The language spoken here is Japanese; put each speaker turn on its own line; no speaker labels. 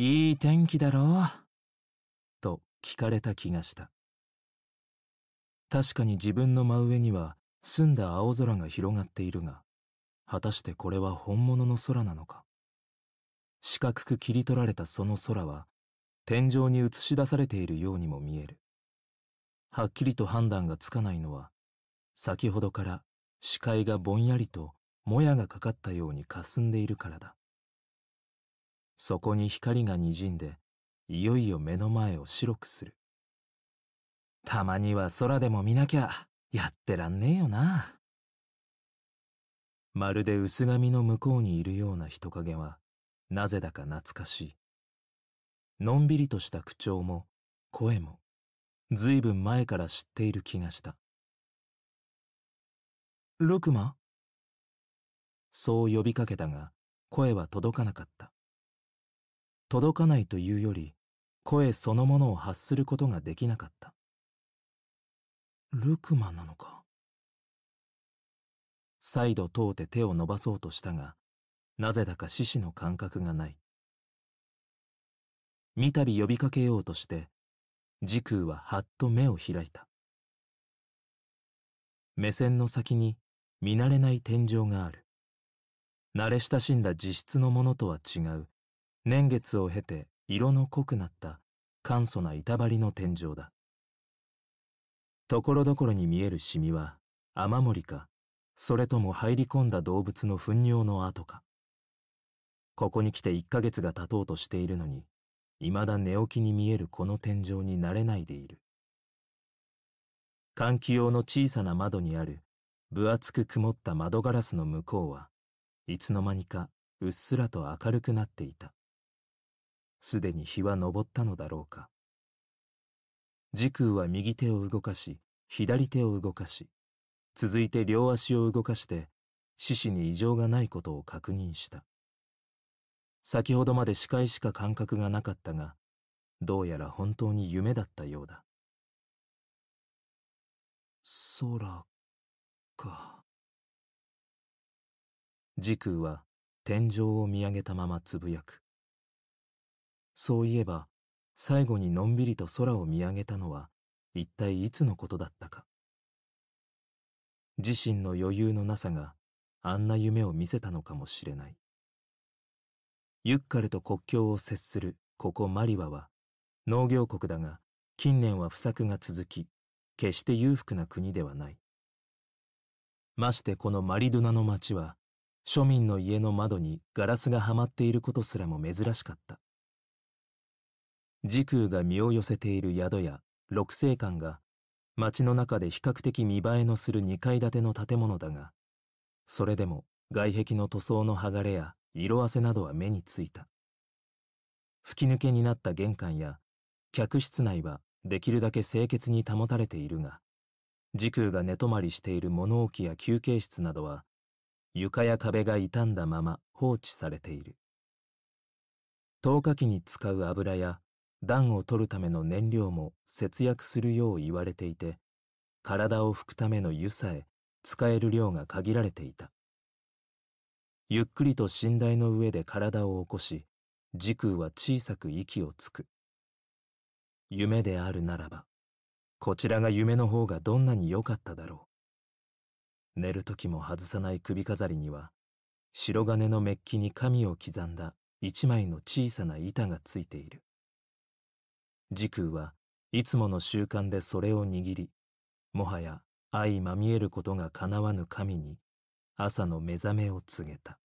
いい天気だろう。と聞かれた気がした。確かに自分の真上には澄んだ青空が広がっているが、果たしてこれは本物の空なのか。四角く切り取られたその空は、天井に映し出されているようにも見える。はっきりと判断がつかないのは、先ほどから視界がぼんやりともやがかかったように霞んでいるからだ。そこに光が滲んで、いよいよ目の前を白くする。たまには空でも見なきゃ、やってらんねえよな。まるで薄紙の向こうにいるような人影は、なぜだか懐かしい。のんびりとした口調も、声も、ずいぶん前から知っている気がした。ルクマそう呼びかけたが、声は届かなかった。届かないというより声そのものを発することができなかったルクマなのか再度通って手を伸ばそうとしたがなぜだか獅子の感覚がない三度呼びかけようとして時空ははっと目を開いた目線の先に見慣れない天井がある慣れ親しんだ自室のものとは違う年月を経て色の濃くなった簡素な板張りの天井だ。ところどころに見えるシミは雨漏りか、それとも入り込んだ動物の糞尿の跡か。ここに来て1ヶ月が経とうとしているのに、未だ寝起きに見えるこの天井に慣れないでいる。換気用の小さな窓にある分厚く曇った窓ガラスの向こうはいつの間にかうっすらと明るくなっていた。すでに日は昇ったのだろうか。時空は右手を動かし、左手を動かし、続いて両足を動かして、獅子に異常がないことを確認した。先ほどまで視界しか感覚がなかったが、どうやら本当に夢だったようだ。空か。時空は天井を見上げたままつぶやく。そういえば、最後にのんびりと空を見上げたのは、一体いつのことだったか。自身の余裕のなさが、あんな夢を見せたのかもしれない。ユッカルと国境を接するここマリワは、農業国だが、近年は不作が続き、決して裕福な国ではない。ましてこのマリドゥナの町は、庶民の家の窓にガラスがはまっていることすらも珍しかった。時空が身を寄せている宿や六星館が街の中で比較的見栄えのする2階建ての建物だが、それでも外壁の塗装の剥がれや色あせなどは目についた。吹き抜けになった玄関や客室内はできるだけ清潔に保たれているが、時空が寝泊まりしている物置や休憩室などは、床や壁が傷んだまま放置されている。透過器に使う油や暖を取るための燃料も節約するよう言われていて、体を拭くための湯さえ使える量が限られていた。ゆっくりと寝台の上で体を起こし、時空は小さく息をつく。夢であるならば、こちらが夢の方がどんなに良かっただろう。寝る時も外さない首飾りには、白金のメッキに紙を刻んだ一枚の小さな板がついている。時空はいつもの習慣でそれを握り、もはや相まみえることがかなわぬ神に朝の目覚めを告げた。